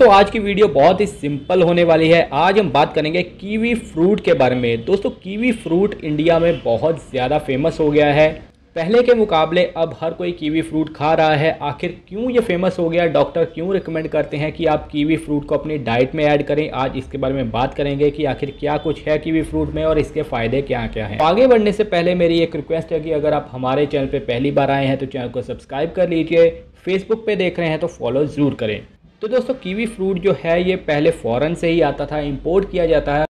दोस्तों आज की वीडियो बहुत ही सिंपल होने वाली है आज हम बात करेंगे कीवी फ्रूट के बारे में दोस्तों कीवी फ्रूट इंडिया में बहुत ज़्यादा फेमस हो गया है पहले के मुकाबले अब हर कोई कीवी फ्रूट खा रहा है आखिर क्यों ये फेमस हो गया डॉक्टर क्यों रिकमेंड करते हैं कि आप कीवी फ्रूट को अपनी डाइट में ऐड करें आज इसके बारे में बात करेंगे कि आखिर क्या कुछ है कीवी फ्रूट में और इसके फायदे क्या क्या हैं आगे बढ़ने से पहले मेरी एक रिक्वेस्ट है कि अगर आप हमारे चैनल पर पहली बार आए हैं तो चैनल को सब्सक्राइब कर लीजिए फेसबुक पर देख रहे हैं तो फॉलो ज़रूर करें तो दोस्तों कीवी फ्रूट जो है ये पहले फ़ॉरन से ही आता था इम्पोर्ट किया जाता है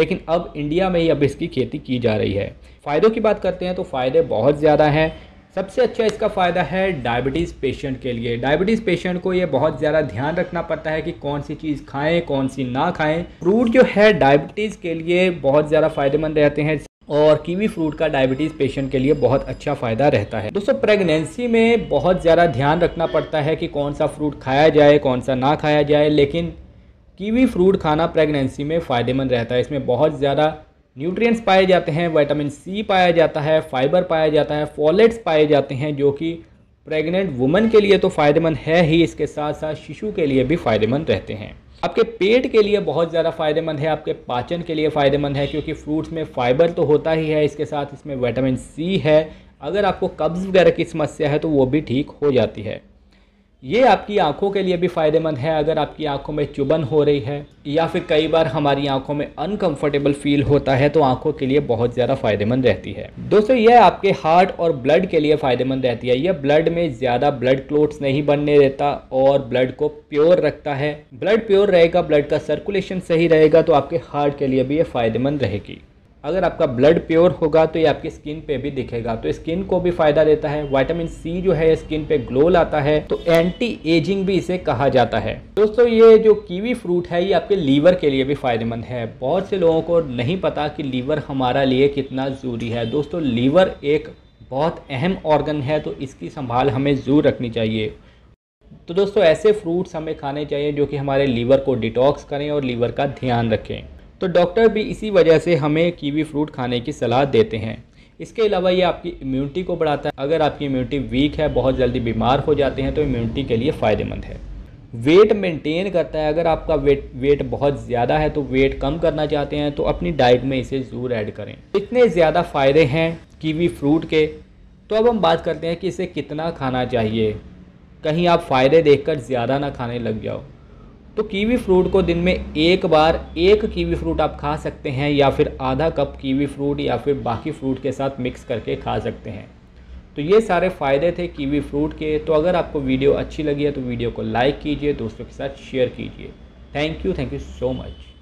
लेकिन अब इंडिया में ही अब इसकी खेती की जा रही है फ़ायदों की बात करते हैं तो फ़ायदे बहुत ज़्यादा हैं सबसे अच्छा इसका फ़ायदा है डायबिटीज़ पेशेंट के लिए डायबिटीज़ पेशेंट को ये बहुत ज़्यादा ध्यान रखना पड़ता है कि कौन सी चीज़ खाएँ कौन सी ना खाएँ फ्रूट जो है डायबिटीज़ के लिए बहुत ज़्यादा फ़ायदेमंद रहते हैं और कीवी फ्रूट का डायबिटीज़ पेशेंट के लिए बहुत अच्छा फ़ायदा रहता है दोस्तों प्रेगनेंसी में बहुत ज़्यादा ध्यान रखना पड़ता है कि कौन सा फ्रूट खाया जाए कौन सा ना खाया जाए लेकिन कीवी फ्रूट खाना प्रेगनेंसी में फ़ायदेमंद रहता है इसमें बहुत ज़्यादा न्यूट्रिएंट्स पाए जाते हैं वाइटामिन सी पाया जाता है फाइबर पाया जाता है फॉलेट्स पाए जाते हैं जो कि प्रेग्नेंट वुमन के लिए तो फ़ायदेमंद है ही इसके साथ साथ शिशु के लिए भी फ़ायदेमंद रहते हैं आपके पेट के लिए बहुत ज़्यादा फायदेमंद है आपके पाचन के लिए फ़ायदेमंद है क्योंकि फ्रूट्स में फाइबर तो होता ही है इसके साथ इसमें विटामिन सी है अगर आपको कब्ज़ वगैरह की समस्या है तो वो भी ठीक हो जाती है ये आपकी आंखों के लिए भी फ़ायदेमंद है अगर आपकी आंखों में चुबन हो रही है या फिर कई बार हमारी आंखों में अनकंफर्टेबल फील होता है तो आंखों के लिए बहुत ज़्यादा फ़ायदेमंद रहती है दोस्तों यह आपके हार्ट और ब्लड के लिए फ़ायदेमंद रहती है यह ब्लड में ज़्यादा ब्लड क्लोट्स नहीं बनने देता और ब्लड को प्योर रखता है ब्लड प्योर रहेगा ब्लड का सर्कुलेशन सही रहेगा तो आपके हार्ट के लिए भी ये फ़ायदेमंद रहेगी अगर आपका ब्लड प्योर होगा तो ये आपकी स्किन पे भी दिखेगा तो स्किन को भी फायदा देता है वाइटामिन सी जो है स्किन पे ग्लो लाता है तो एंटी एजिंग भी इसे कहा जाता है दोस्तों ये जो कीवी फ्रूट है ये आपके लीवर के लिए भी फायदेमंद है बहुत से लोगों को नहीं पता कि लीवर हमारा लिए कितना ज़रूरी है दोस्तों लीवर एक बहुत अहम ऑर्गन है तो इसकी संभाल हमें ज़रूर रखनी चाहिए तो दोस्तों ऐसे फ्रूट्स हमें खाने चाहिए जो कि हमारे लीवर को डिटॉक्स करें और लीवर का ध्यान रखें तो डॉक्टर भी इसी वजह से हमें कीवी फ्रूट खाने की सलाह देते हैं इसके अलावा ये आपकी इम्यूनिटी को बढ़ाता है अगर आपकी इम्यूनिटी वीक है बहुत जल्दी बीमार हो जाते हैं तो इम्यूनिटी के लिए फ़ायदेमंद है वेट मेंटेन करता है अगर आपका वेट वेट बहुत ज़्यादा है तो वेट कम करना चाहते हैं तो अपनी डाइट में इसे ज़रूर ऐड करें इतने ज़्यादा फ़ायदे हैं कीवी फ्रूट के तो अब हम बात करते हैं कि इसे कितना खाना चाहिए कहीं आप फ़ायदे देखकर ज़्यादा ना खाने लग जाओ तो कीवी फ्रूट को दिन में एक बार एक कीवी फ्रूट आप खा सकते हैं या फिर आधा कप कीवी फ्रूट या फिर बाकी फ्रूट के साथ मिक्स करके खा सकते हैं तो ये सारे फ़ायदे थे कीवी फ्रूट के तो अगर आपको वीडियो अच्छी लगी है तो वीडियो को लाइक कीजिए दोस्तों के साथ शेयर कीजिए thank you thank you so much